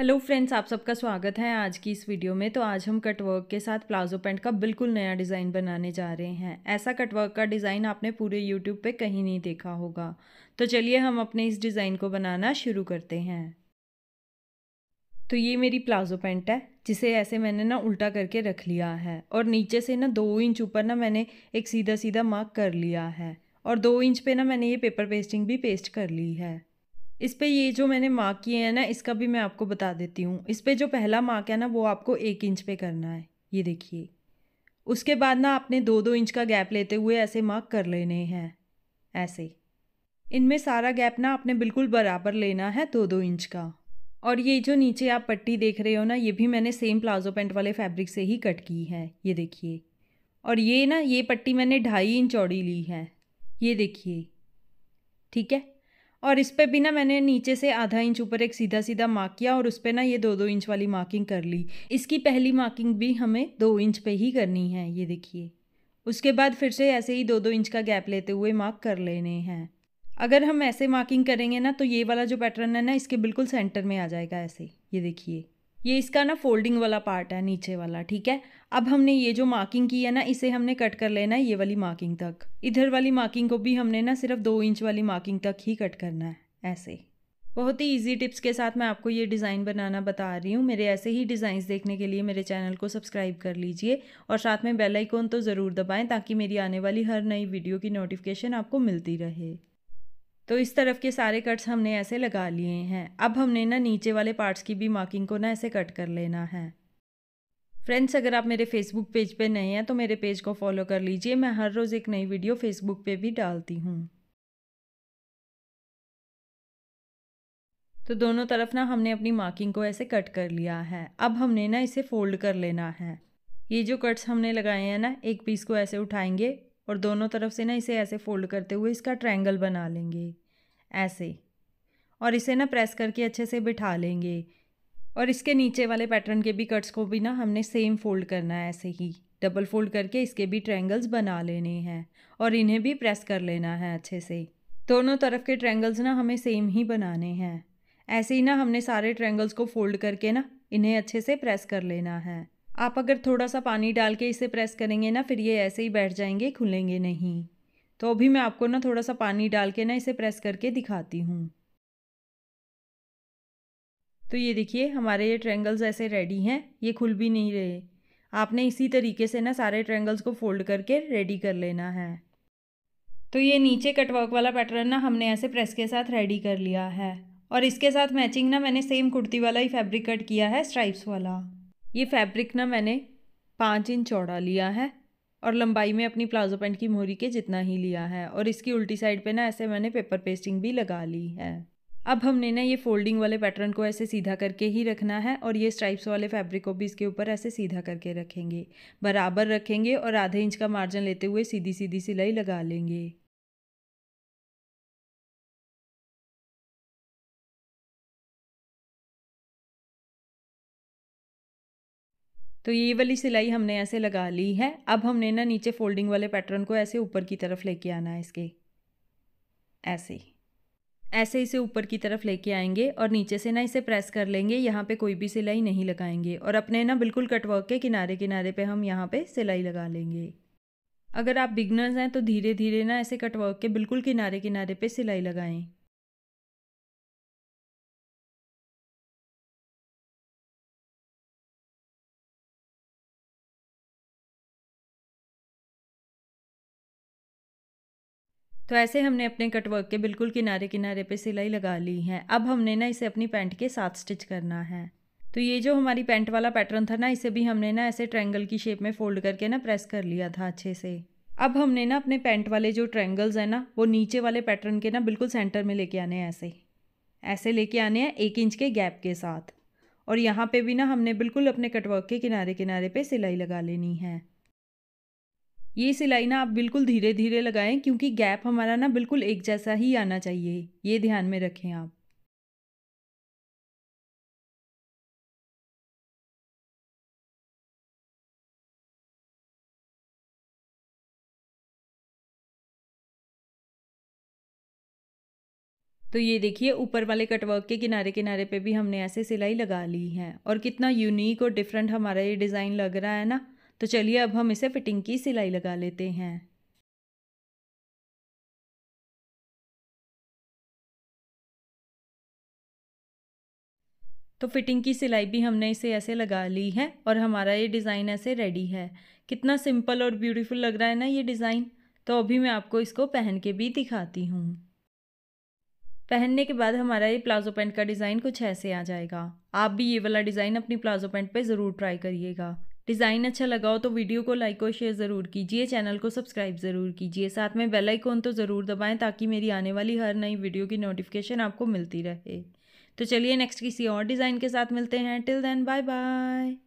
hello friends आप सबका स्वागत है आज की इस वीडियो में तो आज हम कटवर्क के साथ प्लाजो पैंट का बिल्कुल नया डिज़ाइन बनाने जा रहे हैं ऐसा कटवर्क का डिज़ाइन आपने पूरे यूट्यूब पे कहीं नहीं देखा होगा तो चलिए हम अपने इस डिज़ाइन को बनाना शुरू करते हैं तो ये मेरी प्लाजो पैंट है जिसे ऐसे मैंने ना उल्टा करके रख लिया है और नीचे से ना दो इंच ऊपर ना मैंने एक सीधा सीधा मार्क कर लिया है और दो इंच पे ना मैंने ये पेपर पेस्टिंग भी पेस्ट कर ली है इस पे ये जो मैंने मार्क किए हैं ना इसका भी मैं आपको बता देती हूँ इस पे जो पहला मार्क है ना वो आपको एक इंच पे करना है ये देखिए उसके बाद ना आपने दो दो इंच का गैप लेते हुए ऐसे मार्क कर लेने हैं ऐसे इनमें सारा गैप ना आपने बिल्कुल बराबर लेना है दो दो इंच का और ये जो नीचे आप पट्टी देख रहे हो ना ये भी मैंने सेम प्लाजो पेंट वाले फैब्रिक से ही कट की है ये देखिए और ये ना ये पट्टी मैंने ढाई इंच चौड़ी ली है ये देखिए ठीक है और इस पर भी ना मैंने नीचे से आधा इंच ऊपर एक सीधा सीधा मार्क किया और उस पर ना ये दो दो इंच वाली मार्किंग कर ली इसकी पहली मार्किंग भी हमें दो इंच पे ही करनी है ये देखिए उसके बाद फिर से ऐसे ही दो दो इंच का गैप लेते हुए मार्क कर लेने हैं अगर हम ऐसे मार्किंग करेंगे ना तो ये वाला जो पैटर्न है ना इसके बिल्कुल सेंटर में आ जाएगा ऐसे ये देखिए ये इसका ना फोल्डिंग वाला पार्ट है नीचे वाला ठीक है अब हमने ये जो मार्किंग की है ना इसे हमने कट कर लेना है ये वाली मार्किंग तक इधर वाली मार्किंग को भी हमने ना सिर्फ दो इंच वाली मार्किंग तक ही कट करना है ऐसे बहुत ही इजी टिप्स के साथ मैं आपको ये डिज़ाइन बनाना बता रही हूँ मेरे ऐसे ही डिज़ाइंस देखने के लिए मेरे चैनल को सब्सक्राइब कर लीजिए और साथ में बेल आइकॉन तो ज़रूर दबाएं ताकि मेरी आने वाली हर नई वीडियो की नोटिफिकेशन आपको मिलती रहे तो इस तरफ के सारे कट्स हमने ऐसे लगा लिए हैं अब हमने ना नीचे वाले पार्ट्स की भी मार्किंग को ना ऐसे कट कर लेना है फ्रेंड्स अगर आप मेरे फेसबुक पेज पे नए हैं तो मेरे पेज को फॉलो कर लीजिए मैं हर रोज़ एक नई वीडियो फेसबुक पे भी डालती हूँ तो दोनों तरफ ना हमने अपनी मार्किंग को ऐसे कट कर लिया है अब हमने ना इसे फोल्ड कर लेना है ये जो कट्स हमने लगाए हैं ना एक पीस को ऐसे उठाएंगे और दोनों तरफ से ना इसे ऐसे फोल्ड करते हुए इसका ट्रायंगल बना लेंगे ऐसे और इसे ना प्रेस करके अच्छे से बिठा लेंगे और इसके नीचे वाले पैटर्न के भी कट्स को भी ना हमने सेम फोल्ड करना है ऐसे ही डबल फोल्ड करके इसके भी ट्रैंगल्स बना लेने हैं और इन्हें भी प्रेस कर लेना है अच्छे से दोनों तरफ के ट्रैंगल्स ना हमें सेम ही बनाने हैं ऐसे ही ना हमने सारे ट्रैंगल्स को फोल्ड करके ना इन्हें अच्छे से प्रेस कर लेना है आप अगर थोड़ा सा पानी डाल के इसे प्रेस करेंगे ना फिर ये ऐसे ही बैठ जाएंगे खुलेंगे नहीं तो अभी मैं आपको ना थोड़ा सा पानी डाल के ना इसे प्रेस करके दिखाती हूँ तो ये देखिए हमारे ये ट्रेंगल्स ऐसे रेडी हैं ये खुल भी नहीं रहे आपने इसी तरीके से ना सारे ट्रेंगल्स को फोल्ड करके रेडी कर लेना है तो ये नीचे कटवर्क वाला पैटर्न ना हमने ऐसे प्रेस के साथ रेडी कर लिया है और इसके साथ मैचिंग ना मैंने सेम कुर्ती वाला ही फैब्रिक कट किया है स्ट्राइप्स वाला ये फैब्रिक ना मैंने पाँच इंच चौड़ा लिया है और लंबाई में अपनी प्लाजो पैंट की मोहरी के जितना ही लिया है और इसकी उल्टी साइड पे ना ऐसे मैंने पेपर पेस्टिंग भी लगा ली है अब हमने ना ये फोल्डिंग वाले पैटर्न को ऐसे सीधा करके ही रखना है और ये स्ट्राइप्स वाले फैब्रिक को भी इसके ऊपर ऐसे सीधा करके रखेंगे बराबर रखेंगे और आधे इंच का मार्जिन लेते हुए सीधी सीधी सिलाई लगा लेंगे तो ये वाली सिलाई हमने ऐसे लगा ली है अब हमने ना नीचे फोल्डिंग वाले पैटर्न को ऐसे ऊपर की तरफ लेके आना है इसके ऐसे ऐसे इसे ऊपर की तरफ लेके आएंगे और नीचे से ना इसे प्रेस कर लेंगे यहाँ पे कोई भी सिलाई नहीं लगाएंगे और अपने ना बिल्कुल कटवर्क के किनारे किनारे पे हम यहाँ पे सिलाई लगा लेंगे अगर आप बिगनर्स हैं तो धीरे धीरे ना ऐसे कटवर्क के बिल्कुल किनारे किनारे पे सिलाई लगाएं तो ऐसे हमने अपने कटवर्क के बिल्कुल किनारे किनारे पे सिलाई लगा ली है अब हमने ना इसे अपनी पैंट के साथ स्टिच करना है तो ये जो हमारी पैंट वाला पैटर्न था ना इसे भी हमने ना ऐसे ट्रैंगल की शेप में फोल्ड करके ना प्रेस कर लिया था अच्छे से अब हमने ना अपने पैंट वाले जो ट्रैंगल्स हैं ना वो नीचे वाले पैटर्न के ना बिल्कुल सेंटर में लेके आने हैं ऐसे ऐसे लेके आने हैं एक इंच के गैप के साथ और यहाँ पे भी ना हमने बिल्कुल अपने कटवर्क के किनारे किनारे पे सिलाई लगा लेनी है ये सिलाई ना आप बिल्कुल धीरे धीरे लगाएं क्योंकि गैप हमारा ना बिल्कुल एक जैसा ही आना चाहिए ये ध्यान में रखें आप तो ये देखिए ऊपर वाले कटवर्क के किनारे किनारे पे भी हमने ऐसे सिलाई लगा ली है और कितना यूनिक और डिफरेंट हमारा ये डिज़ाइन लग रहा है ना तो चलिए अब हम इसे फिटिंग की सिलाई लगा लेते हैं तो फिटिंग की सिलाई भी हमने इसे ऐसे लगा ली है और हमारा ये डिज़ाइन ऐसे रेडी है कितना सिंपल और ब्यूटीफुल लग रहा है ना ये डिज़ाइन तो अभी मैं आपको इसको पहन के भी दिखाती हूँ पहनने के बाद हमारा ये प्लाजो पैंट का डिज़ाइन कुछ ऐसे आ जाएगा आप भी ये वाला डिज़ाइन अपनी प्लाजो पैंट पे ज़रूर ट्राई करिएगा डिज़ाइन अच्छा लगा हो तो वीडियो को लाइक और शेयर ज़रूर कीजिए चैनल को सब्सक्राइब ज़रूर कीजिए साथ में बेल आइकॉन तो ज़रूर दबाएं ताकि मेरी आने वाली हर नई वीडियो की नोटिफिकेशन आपको मिलती रहे तो चलिए नेक्स्ट किसी और डिज़ाइन के साथ मिलते हैं टिल देन बाय बाय